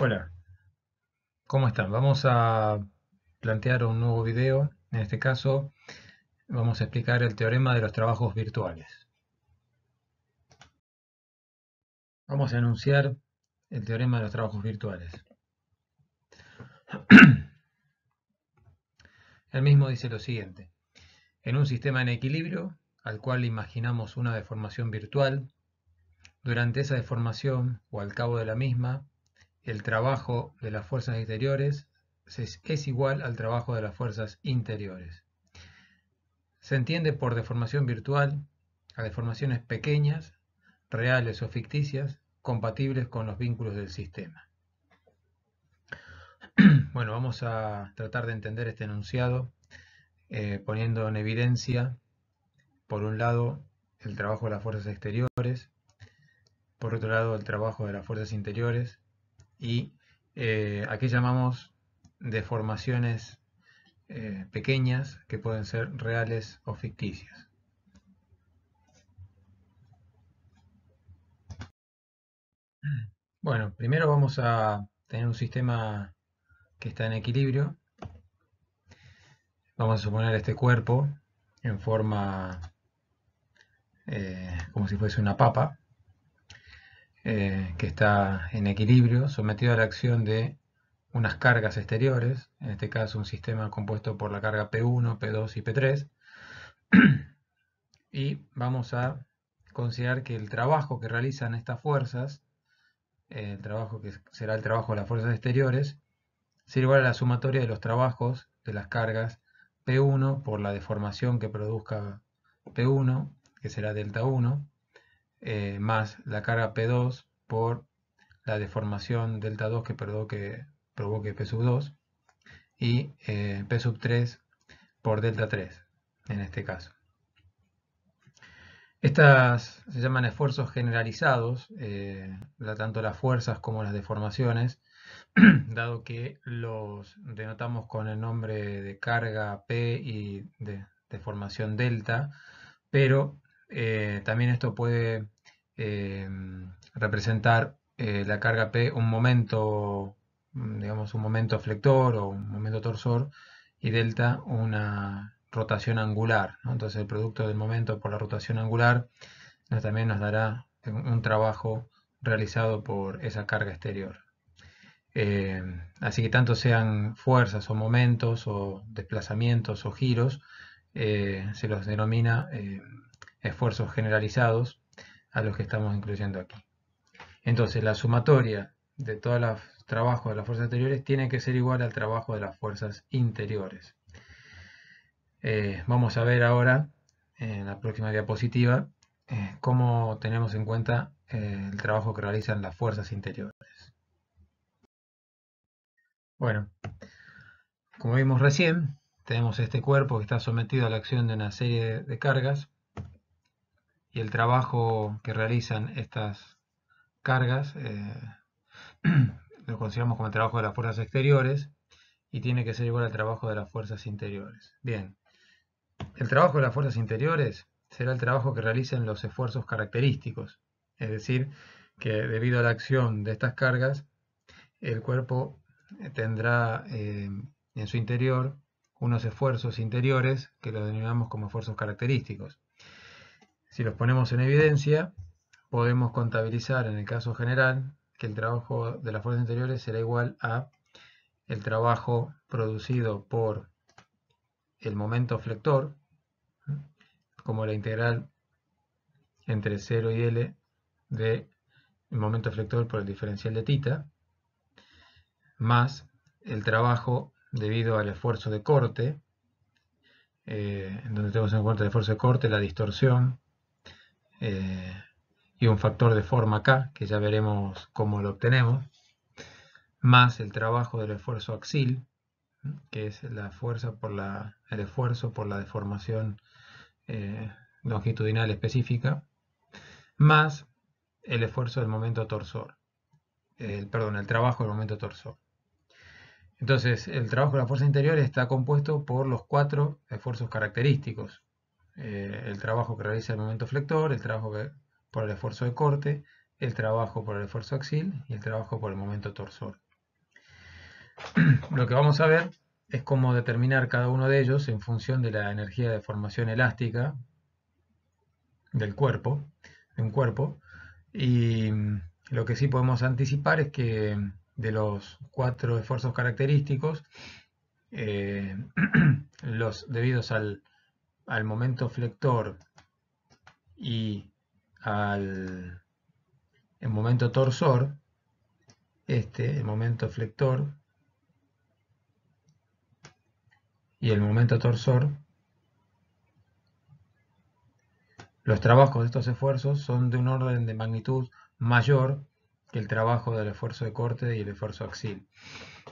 Hola, ¿cómo están? Vamos a plantear un nuevo video. En este caso vamos a explicar el teorema de los trabajos virtuales. Vamos a enunciar el teorema de los trabajos virtuales. El mismo dice lo siguiente. En un sistema en equilibrio, al cual imaginamos una deformación virtual, durante esa deformación o al cabo de la misma, el trabajo de las fuerzas exteriores es, igual al trabajo de las fuerzas interiores. Se entiende por deformación virtual a deformaciones pequeñas, reales o ficticias, compatibles con los vínculos del sistema. Bueno, vamos a tratar de entender este enunciado eh, poniendo en evidencia, por un lado, el trabajo de las fuerzas exteriores, por otro lado, el trabajo de las fuerzas interiores, y eh, aquí llamamos deformaciones eh, pequeñas que pueden ser reales o ficticias. Bueno, primero vamos a tener un sistema que está en equilibrio. Vamos a suponer este cuerpo en forma eh, como si fuese una papa. Eh, que está en equilibrio, sometido a la acción de unas cargas exteriores, en este caso un sistema compuesto por la carga P1, P2 y P3, y vamos a considerar que el trabajo que realizan estas fuerzas, eh, el trabajo que será el trabajo de las fuerzas exteriores, será igual a la sumatoria de los trabajos de las cargas P1 por la deformación que produzca P1, que será delta 1, eh, más la carga P2 por la deformación delta 2 que provoque, P 2 y eh, P sub 3 por delta 3 en este caso. Estas se llaman esfuerzos generalizados, eh, tanto las fuerzas como las deformaciones, dado que los denotamos con el nombre de carga P y de deformación delta, pero eh, también esto puede eh, representar eh, la carga P un momento, digamos un momento flector o un momento torsor y delta una rotación angular. Entonces el producto del momento por la rotación angular también nos dará un trabajo realizado por esa carga exterior. así que tanto sean fuerzas o momentos o desplazamientos o giros, se los denomina esfuerzos generalizados a los que estamos incluyendo aquí. Entonces, la sumatoria de todos los trabajos de las fuerzas exteriores tiene que ser igual al trabajo de las fuerzas interiores. Eh, vamos a ver ahora, en la próxima diapositiva, eh, cómo tenemos en cuenta eh, el trabajo que realizan las fuerzas interiores. Bueno, como vimos recién, tenemos este cuerpo que está sometido a la acción de una serie de cargas y el trabajo que realizan estas cargas eh, lo consideramos como el trabajo de las fuerzas exteriores y tiene que ser igual al trabajo de las fuerzas interiores. Bien, el trabajo de las fuerzas interiores será el trabajo que realicen los esfuerzos característicos, es decir, que debido a la acción de estas cargas, el cuerpo tendrá eh, en su interior unos esfuerzos interiores que lo denominamos como esfuerzos característicos. Si los ponemos en evidencia, podemos contabilizar en el caso general que el trabajo de las fuerzas interiores será igual a el trabajo producido por el momento flector, como la integral entre 0 y L de momento flector por el diferencial de tita, más el trabajo debido al esfuerzo de corte, eh, donde tenemos en cuenta el esfuerzo de corte, la distorsión, eh, y un factor de forma K, que ya veremos cómo lo obtenemos, más el trabajo del esfuerzo axil, que es la fuerza por la, el esfuerzo por la deformación eh, longitudinal específica, más el esfuerzo del momento torsor, el, perdón, el trabajo del momento torsor. Entonces, el trabajo de la fuerza interior está compuesto por los cuatro esfuerzos característicos, eh, el trabajo que realiza el momento flector, el trabajo por el esfuerzo de corte, el trabajo por el esfuerzo axil y el trabajo por el momento torsor. Lo que vamos a ver es cómo determinar cada uno de ellos en función de la energía de formación elástica del cuerpo, de un cuerpo, y lo que sí podemos anticipar es que de los cuatro esfuerzos característicos, eh, los debidos al al momento flector y al el momento torsor, este, el momento flector y el momento torsor, los trabajos de estos esfuerzos son de un orden de magnitud mayor que el trabajo del esfuerzo de corte y el esfuerzo axil.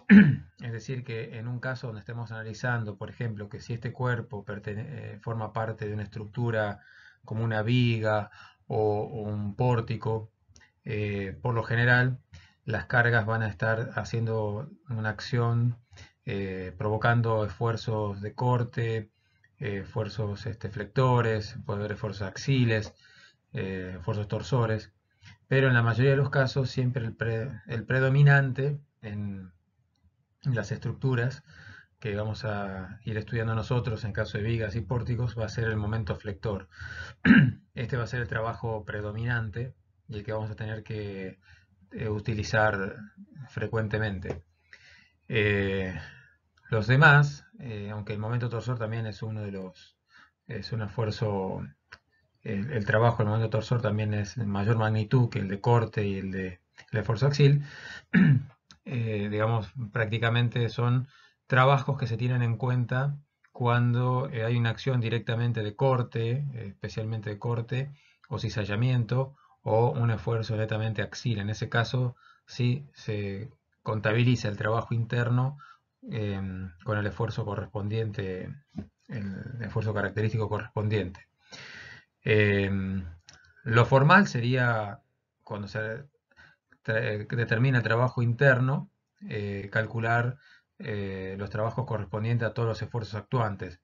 Es decir, que en un caso donde estemos analizando, por ejemplo, que si este cuerpo eh, forma parte de una estructura como una viga o, un pórtico, eh, por lo general las cargas van a estar haciendo una acción, eh, provocando esfuerzos de corte, esfuerzos este, flectores, puede haber esfuerzos axiles, esfuerzos torsores, pero en la mayoría de los casos siempre el predominante en las estructuras que vamos a ir estudiando nosotros en caso de vigas y pórticos va a ser el momento flector. Este va a ser el trabajo predominante y el que vamos a tener que eh, utilizar frecuentemente. Eh, los demás, eh, aunque el momento torsor también es uno de los, es un esfuerzo, el, trabajo del momento torsor también es de mayor magnitud que el de corte y el de el esfuerzo axil, Eh, digamos, prácticamente son trabajos que se tienen en cuenta cuando eh, hay una acción directamente de corte, especialmente de corte o cizallamiento, o un esfuerzo netamente axil. En ese caso, sí se contabiliza el trabajo interno em, con el esfuerzo correspondiente, el esfuerzo característico correspondiente. Em, lo formal sería cuando se eh, determina el trabajo interno, eh, calcular eh, los trabajos correspondientes a todos los esfuerzos actuantes.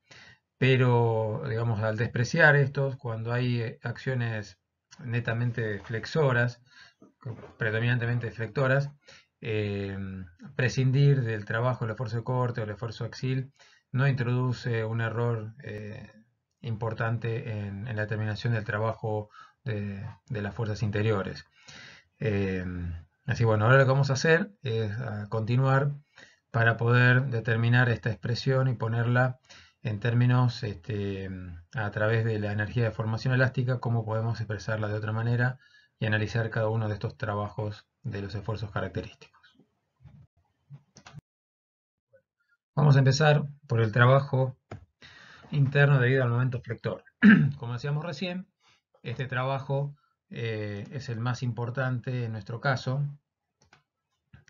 Pero, digamos, al despreciar estos, cuando hay acciones netamente flexoras, predominantemente flexoras, prescindir del trabajo, el esfuerzo de corte o el esfuerzo axil, no introduce un error importante en, la determinación del trabajo de las fuerzas interiores. Eh, así bueno, ahora lo que vamos a hacer es ah, continuar para poder determinar esta expresión y ponerla en términos este, a través de la energía de formación elástica, cómo podemos expresarla de otra manera y analizar cada uno de estos trabajos de los esfuerzos característicos. Vamos a empezar por el trabajo interno debido al momento flector. Como decíamos recién, este trabajo eh, es el más importante en nuestro caso,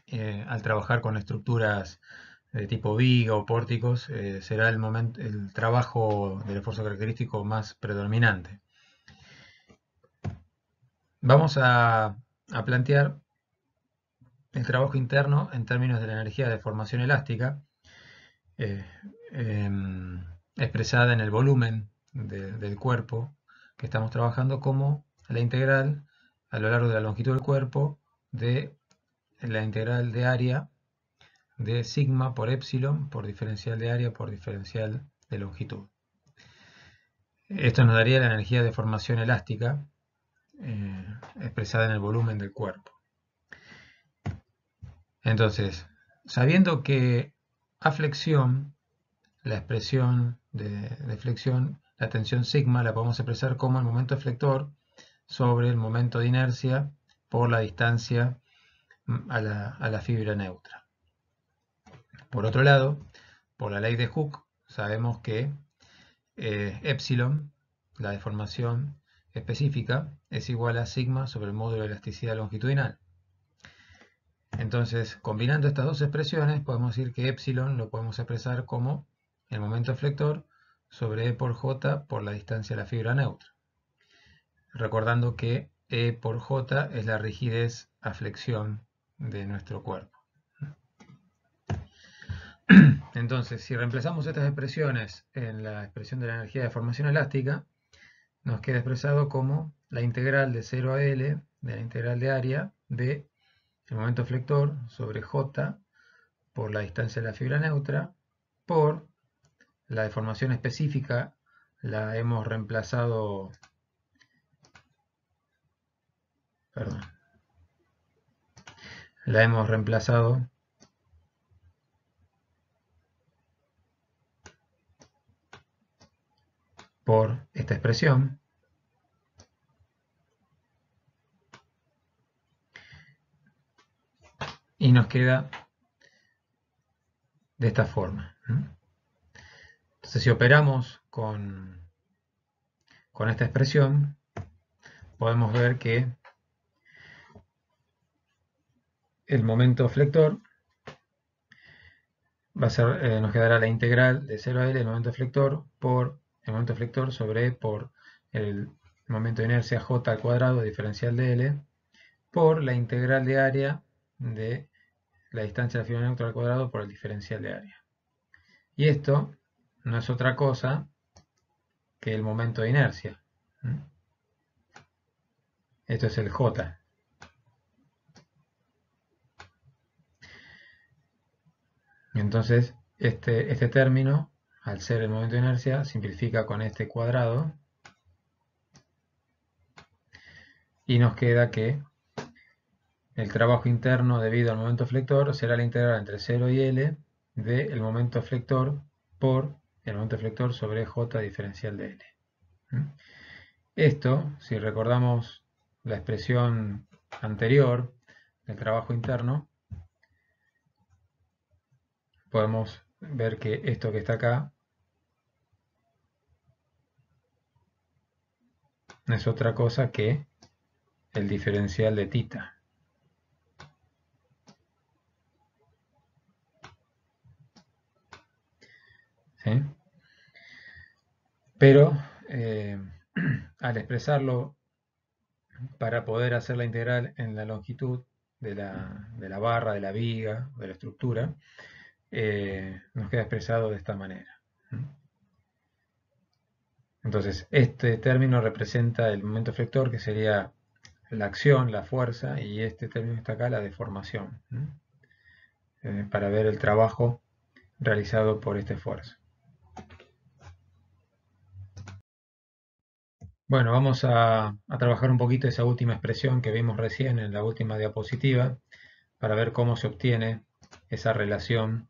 eh, al trabajar con estructuras de tipo viga o pórticos, eh, será el, momento, el trabajo del esfuerzo característico más predominante. Vamos a, plantear el trabajo interno en términos de la energía de formación elástica, em, expresada en el volumen del cuerpo que estamos trabajando como la integral a lo largo de la longitud del cuerpo de la integral de área de sigma por epsilon por diferencial de área por diferencial de longitud. Esto nos daría la energía de formación elástica eh, expresada en el volumen del cuerpo. Entonces, sabiendo que a flexión, la expresión de, de flexión, la tensión sigma la podemos expresar como el momento flector sobre el momento de inercia por la distancia mm, a la, fibra neutra. Por otro lado, por la ley de Hooke, sabemos que eh, epsilon, la deformación específica, es igual a sigma sobre el módulo de elasticidad longitudinal. Entonces, combinando estas dos expresiones, podemos decir que epsilon lo podemos expresar como el momento flector sobre E por J por la distancia a la fibra neutra recordando que E por J es la rigidez a flexión de nuestro cuerpo. Entonces, si reemplazamos estas expresiones en la expresión de la energía de formación elástica, nos queda expresado como la integral de 0 a L de la integral de área de el momento flector sobre J por la distancia de la fibra neutra por la deformación específica, la hemos reemplazado perdón, la hemos reemplazado por esta expresión. Y nos queda de esta forma. Entonces si operamos con, con esta expresión, podemos ver que el momento flector va a ser, eh, nos quedará la integral de 0 a L, el momento flector, por el momento flector sobre por el momento de inercia J al cuadrado diferencial de L, por la integral de área de la distancia de la fibra neutra al cuadrado por el diferencial de área. Y esto no es otra cosa que el momento de inercia. Esto es el J. entonces este, este, término, al ser el momento de inercia, simplifica con este cuadrado y nos queda que el trabajo interno debido al momento flector será la integral entre 0 y L del momento flector por el momento flector sobre J diferencial de L. ¿Mm? Esto, si recordamos la expresión anterior del trabajo interno, podemos ver que esto que está acá no es otra cosa que el diferencial de tita. Pero eh, al expresarlo para poder hacer la integral en la longitud de la, de la barra, de la viga, de la estructura, eh, nos queda expresado de esta manera. Entonces, este término representa el momento flector, que sería la acción, la fuerza, y este término está acá, la deformación, eh, para ver el trabajo realizado por este esfuerzo. Bueno, vamos a, a, trabajar un poquito esa última expresión que vimos recién en la última diapositiva para ver cómo se obtiene esa relación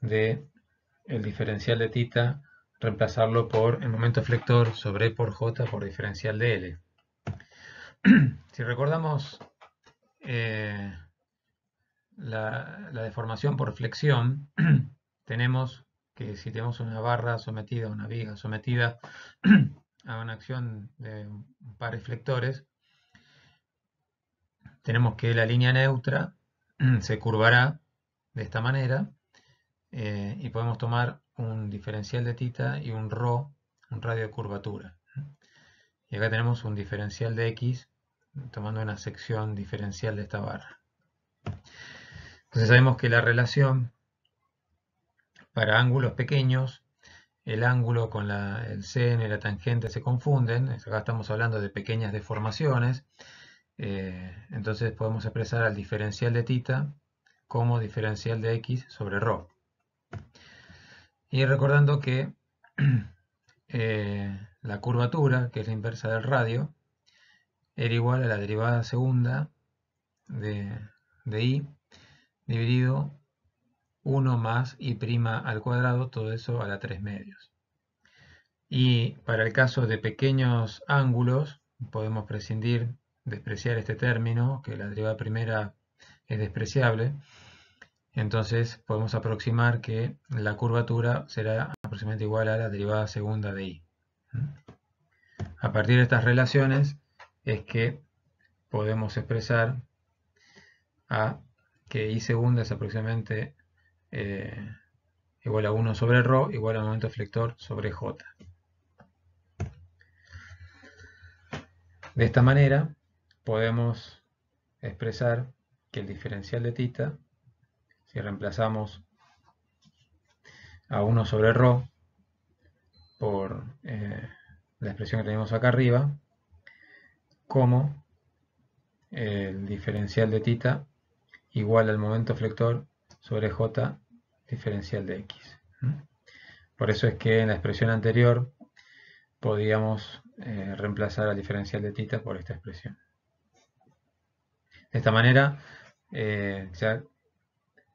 de el diferencial de tita, reemplazarlo por el momento flector sobre por j por diferencial de L. si recordamos eh, la, deformación por flexión, tenemos que si tenemos una barra sometida, una viga sometida a una acción de pares flectores, tenemos que la línea neutra se curvará de esta manera eh, y podemos tomar un diferencial de tita y un ρ, un radio de curvatura. Y acá tenemos un diferencial de x tomando una sección diferencial de esta barra. Entonces sabemos que la relación para ángulos pequeños, el ángulo con la, el seno y la tangente se confunden, acá estamos hablando de pequeñas deformaciones, eh, entonces podemos expresar al diferencial de tita como diferencial de x sobre ρ. Y recordando que eh, la curvatura, que es la inversa del radio, era igual a la derivada segunda de, i dividido 1 más I' prima al cuadrado, todo eso a la 3 medios. Y para el caso de pequeños ángulos, podemos prescindir, despreciar este término, que la derivada primera es despreciable, entonces podemos aproximar que la curvatura será aproximadamente igual a la derivada segunda de i. A partir de estas relaciones es que podemos expresar a que i segunda es aproximadamente eh, igual a 1 sobre ρ igual al momento flector sobre j. De esta manera podemos expresar que el diferencial de tita si reemplazamos a 1 sobre ρ por eh, la expresión que tenemos acá arriba, como el diferencial de tita igual al momento flector sobre j diferencial de x. Por eso es que en la expresión anterior podíamos eh, reemplazar al diferencial de tita por esta expresión. De esta manera eh, ya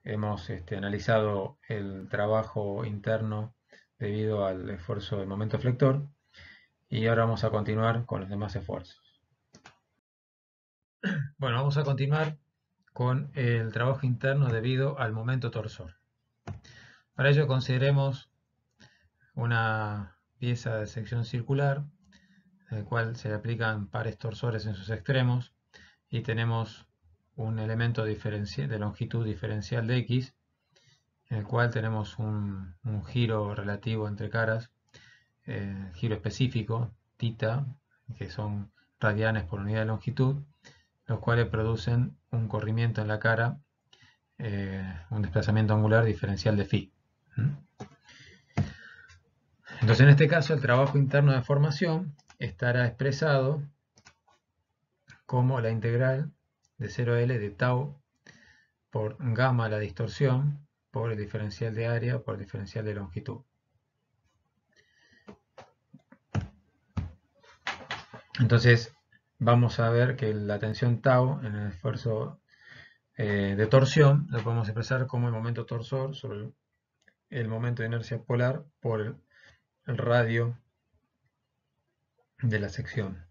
Hemos este, analizado el trabajo interno debido al esfuerzo del momento flector y ahora vamos a continuar con los demás esfuerzos. Bueno, vamos a continuar con el trabajo interno debido al momento torsor. Para ello consideremos una pieza de sección circular, en la cual se aplican pares torsores en sus extremos y tenemos un elemento de longitud diferencial de x, en el cual tenemos un, giro relativo entre caras, eh, giro específico, tita, que son radianes por unidad de longitud, los cuales producen un corrimiento en la cara, eh, un desplazamiento angular diferencial de phi. Entonces en este caso el trabajo interno de formación estará expresado como la integral de 0L de tau por gamma la distorsión por el diferencial de área por el diferencial de longitud. Entonces vamos a ver que la tensión tau en el esfuerzo eh, de torsión lo podemos expresar como el momento torsor sobre el momento de inercia polar por el radio de la sección.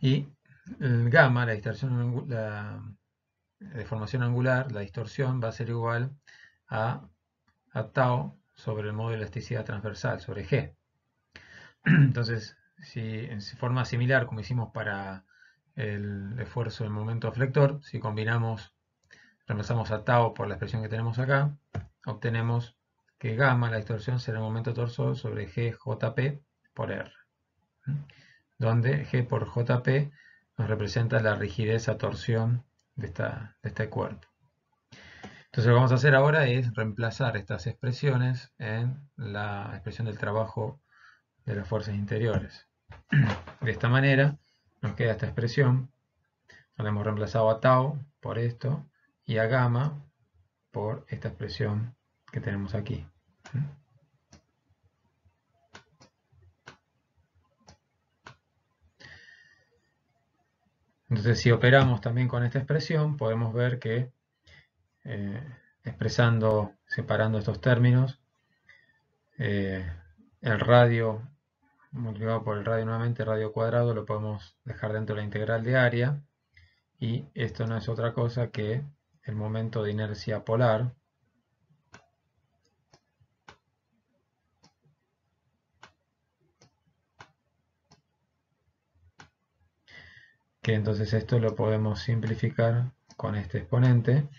Y el gamma, la distorsión, la deformación angular, la distorsión va a ser igual a, a tau sobre el modo de elasticidad transversal, sobre G. Entonces, si en forma similar como hicimos para el esfuerzo del momento flector, si combinamos, reemplazamos a tau por la expresión que tenemos acá, obtenemos que gamma, la distorsión, será el momento torso sobre GJP por R, donde G por JP nos representa la rigidez a torsión de, este cuerpo. Entonces lo que vamos a hacer ahora es reemplazar estas expresiones en la expresión del trabajo de las fuerzas interiores. De esta manera nos queda esta expresión, donde hemos reemplazado a tau por esto y a gamma por esta expresión que tenemos aquí. ¿Mm? Entonces, si operamos también con esta expresión, podemos ver que eh, expresando, separando estos términos, eh, el radio multiplicado por el radio nuevamente, radio cuadrado, lo podemos dejar dentro de la integral de área. Y esto no es otra cosa que el momento de inercia polar que entonces esto lo podemos simplificar con este exponente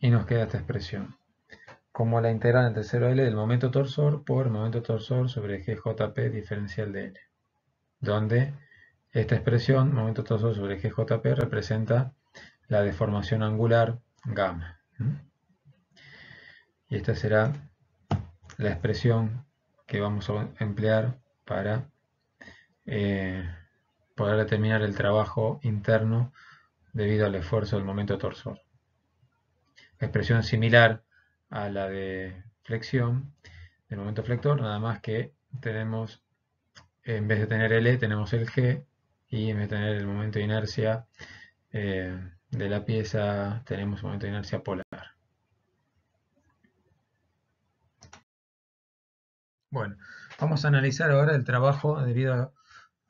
y nos queda esta expresión. Como la integral entre 0 L del momento torsor por momento torsor sobre GJP diferencial de L. Donde esta expresión, momento torsor sobre GJP, representa la deformación angular gamma. Y esta será la expresión que vamos a emplear para... Eh, poder determinar el trabajo interno debido al esfuerzo del momento torsor. Expresión similar a la de flexión del momento flector, nada más que tenemos, en vez de tener L, tenemos el G y en vez de tener el momento de inercia eh, de la pieza, tenemos el momento de inercia polar. Bueno, vamos a analizar ahora el trabajo debido a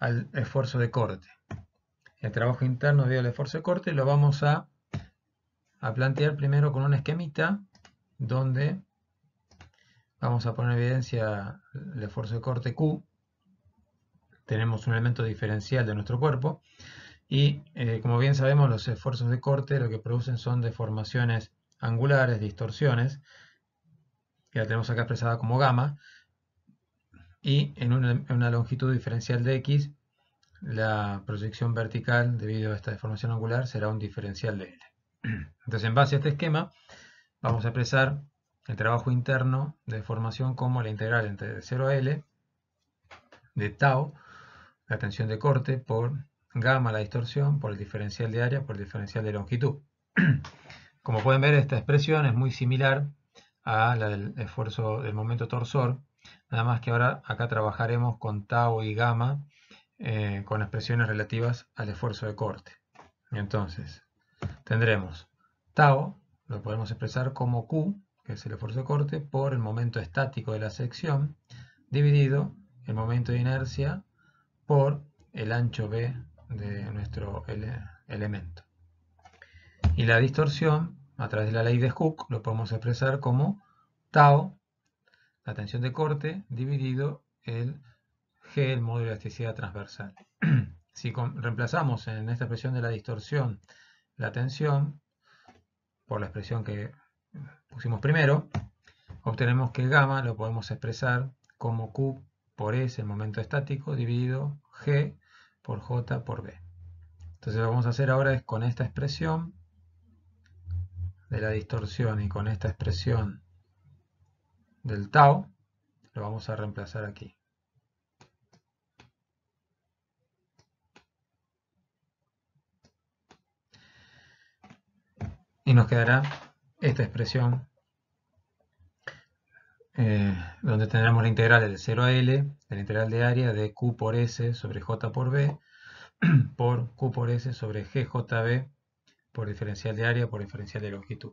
al esfuerzo de corte. El trabajo interno debido al esfuerzo de corte lo vamos a, plantear primero con un esquemita donde vamos a poner en evidencia el esfuerzo de corte Q. Tenemos un elemento diferencial de nuestro cuerpo. Y eh, como bien sabemos, los esfuerzos de corte lo que producen son deformaciones angulares, distorsiones, que la tenemos acá expresada como gamma, y en una, longitud diferencial de x, la proyección vertical debido a esta deformación angular será un diferencial de L. Entonces, en base a este esquema, vamos a expresar el trabajo interno de deformación como la integral entre 0 a L de tau, la tensión de corte, por gamma, la distorsión, por el diferencial de área, por el diferencial de longitud. Como pueden ver, esta expresión es muy similar a la del esfuerzo del momento torsor Nada más que ahora acá trabajaremos con tau y gamma eh, con expresiones relativas al esfuerzo de corte. Entonces, tendremos tau, lo podemos expresar como Q, que es el esfuerzo de corte, por el momento estático de la sección, dividido el momento de inercia por el ancho B de nuestro elemento. Y la distorsión, a través de la ley de Hooke, lo podemos expresar como tau la tensión de corte dividido el G, el módulo de elasticidad transversal. si reemplazamos en esta expresión de la distorsión la tensión por la expresión que pusimos primero, obtenemos que gamma lo podemos expresar como Q por e, S, el momento estático, dividido G por J por B. Entonces lo que vamos a hacer ahora es con esta expresión de la distorsión y con esta expresión del tau, lo vamos a reemplazar aquí. Y nos quedará esta expresión eh, donde tendremos la integral de 0 a L, la integral de área de Q por S sobre J por B, por Q por S sobre GJB, por diferencial de área, por diferencial de longitud.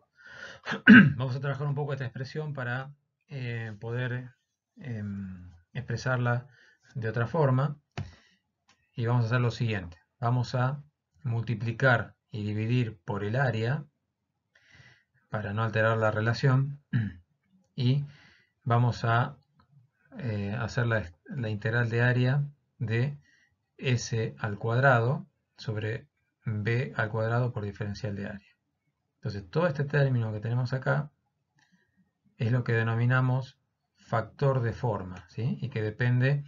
Vamos a trabajar un poco esta expresión para eh, poder em, expresarla de otra forma. Y vamos a hacer lo siguiente. Vamos a multiplicar y dividir por el área para no alterar la relación. Y vamos a eh, hacer la, la, integral de área de s al cuadrado sobre b al cuadrado por diferencial de área. Entonces todo este término que tenemos acá es lo que denominamos factor de forma, ¿sí? y que depende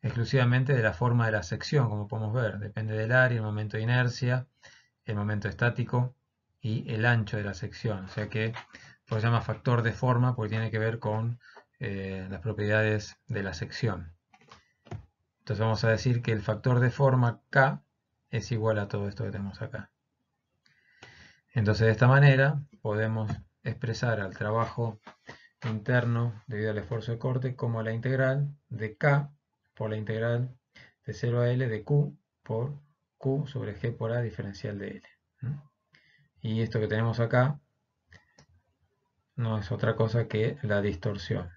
exclusivamente de la forma de la sección, como podemos ver. Depende del área, el momento de inercia, el momento estático y el ancho de la sección. O sea que se llama factor de forma porque tiene que ver con eh, las propiedades de la sección. Entonces vamos a decir que el factor de forma K es igual a todo esto que tenemos acá. Entonces de esta manera podemos expresar al trabajo interno debido al esfuerzo de corte como la integral de K por la integral de 0 a L de Q por Q sobre G por A diferencial de L. Y esto que tenemos acá no es otra cosa que la distorsión,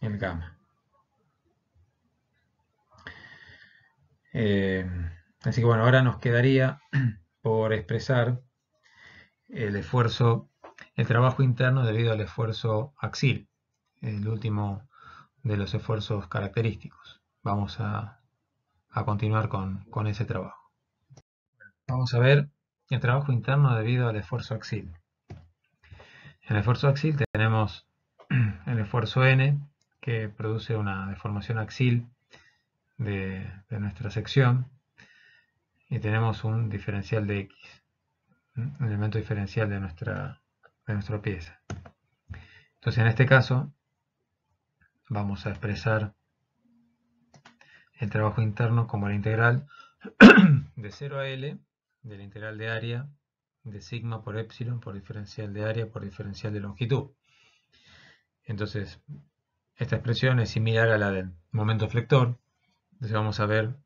en gamma. Eh, así que bueno, ahora nos quedaría por expresar el esfuerzo, el trabajo interno debido al esfuerzo axil, el último de los esfuerzos característicos. Vamos a, continuar con, con, ese trabajo. Vamos a ver el trabajo interno debido al esfuerzo axil. En el esfuerzo axil tenemos el esfuerzo N, que produce una deformación axil de, de nuestra sección, y tenemos un diferencial de X elemento diferencial de nuestra, de nuestra pieza. Entonces en este caso vamos a expresar el trabajo interno como la integral de 0 a L de la integral de área de sigma por epsilon por diferencial de área por diferencial de longitud. Entonces, esta expresión es similar a la del momento flector. Entonces vamos a ver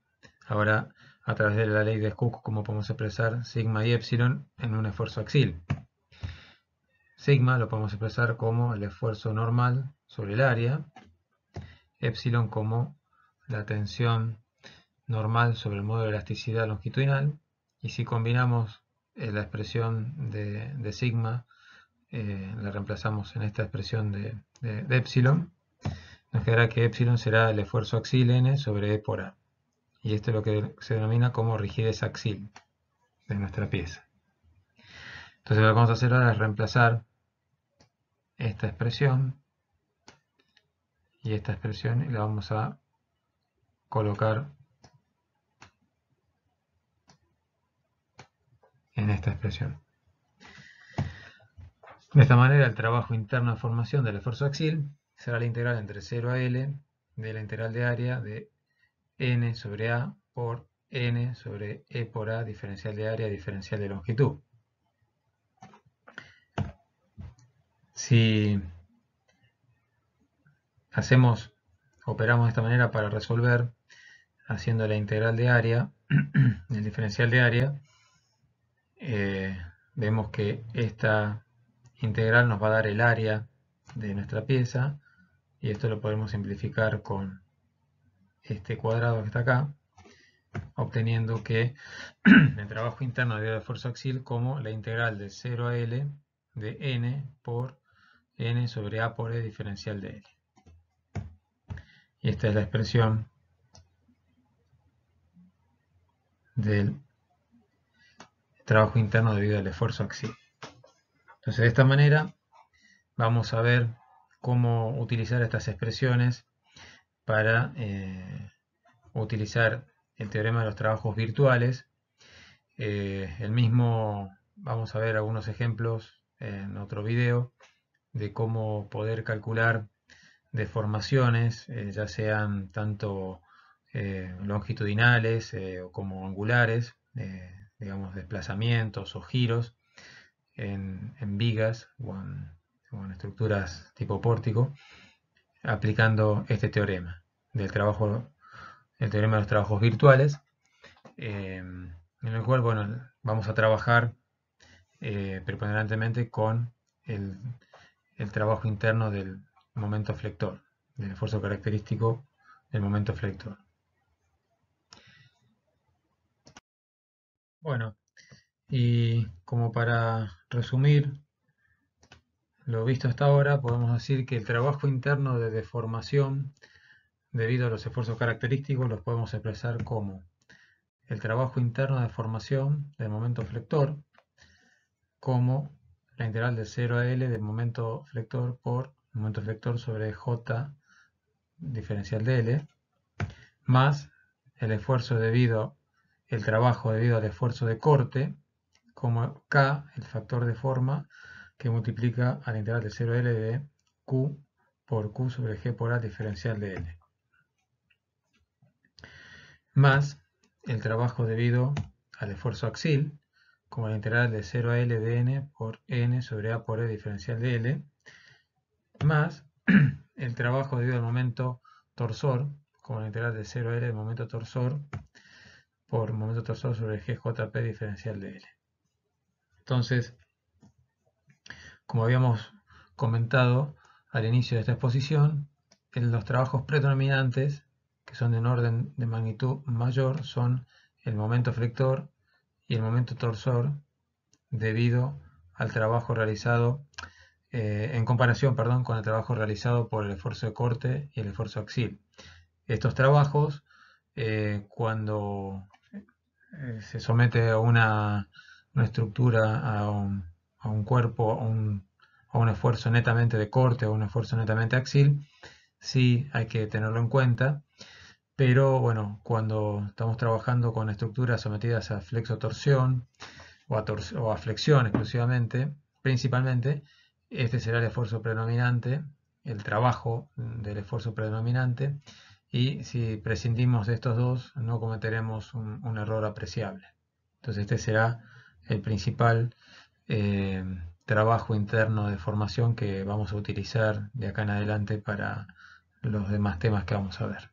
ahora a través de la ley de Hooke, cómo podemos expresar sigma y epsilon en un esfuerzo axil. Sigma lo podemos expresar como el esfuerzo normal sobre el área, epsilon como la tensión normal sobre el modo de elasticidad longitudinal, y si combinamos eh, la expresión de, sigma, eh, la reemplazamos en esta expresión de, de, epsilon, nos quedará que epsilon será el esfuerzo axil n sobre E por A y esto es lo que se denomina como rigidez axil de nuestra pieza. Entonces lo que vamos a hacer ahora es reemplazar esta expresión y esta expresión y la vamos a colocar en esta expresión. De esta manera el trabajo interno de formación del esfuerzo axil será la integral entre 0 a L de la integral de área de n sobre a por n sobre e por a diferencial de área diferencial de longitud. Si hacemos, operamos de esta manera para resolver, haciendo la integral de área, el diferencial de área, eh, vemos que esta integral nos va a dar el área de nuestra pieza y esto lo podemos simplificar con este cuadrado que está acá, obteniendo que el trabajo interno debido al esfuerzo axil como la integral de 0 a L de N por N sobre A por E diferencial de L. Y esta es la expresión del trabajo interno debido al esfuerzo axial. Entonces de esta manera vamos a ver cómo utilizar estas expresiones para eh, utilizar el teorema de los trabajos virtuales. Eh, el mismo, vamos a ver algunos ejemplos en otro video de cómo poder calcular deformaciones, eh, ya sean tanto longitudinales o como angulares, digamos desplazamientos o giros en, vigas o en estructuras tipo pórtico aplicando este teorema del trabajo, el teorema de los trabajos virtuales, eh, en el cual bueno, vamos a trabajar eh, preponderantemente con el, el, trabajo interno del momento flector, del esfuerzo característico del momento flector. Bueno, y como para resumir lo visto hasta ahora, podemos decir que el trabajo interno de deformación, debido a los esfuerzos característicos, los podemos expresar como el trabajo interno de deformación del momento flector, como la integral de 0 a L del momento flector por momento flector sobre J diferencial de L, más el esfuerzo debido, el trabajo debido al esfuerzo de corte, como K, el factor de forma, que multiplica al integral de 0L de Q por Q sobre G por A diferencial de L. Más el trabajo debido al esfuerzo axil, como la integral de 0 a L de N por N sobre A por E diferencial de L, más el trabajo debido al momento torsor, como la integral de 0 a L de momento torsor por momento torsor sobre GJP diferencial de L. Entonces, como habíamos comentado al inicio de esta exposición, los trabajos predominantes, que son de un orden de magnitud mayor, son el momento flector y el momento torsor debido al trabajo realizado, eh, en comparación perdón, con el trabajo realizado por el esfuerzo de corte y el esfuerzo axil. Estos trabajos, eh, cuando eh, se somete a una estructura, a un, a un cuerpo, a un, esfuerzo netamente de corte o un esfuerzo netamente axil, sí hay que tenerlo en cuenta. Pero bueno, cuando estamos trabajando con estructuras sometidas a flexotorsión o a, o a flexión exclusivamente, principalmente, este será el esfuerzo predominante, el trabajo del esfuerzo predominante. Y si prescindimos de estos dos, no cometeremos un, un error apreciable. Entonces este será el principal eh, trabajo interno de formación que vamos a utilizar de acá en adelante para los demás temas que vamos a ver.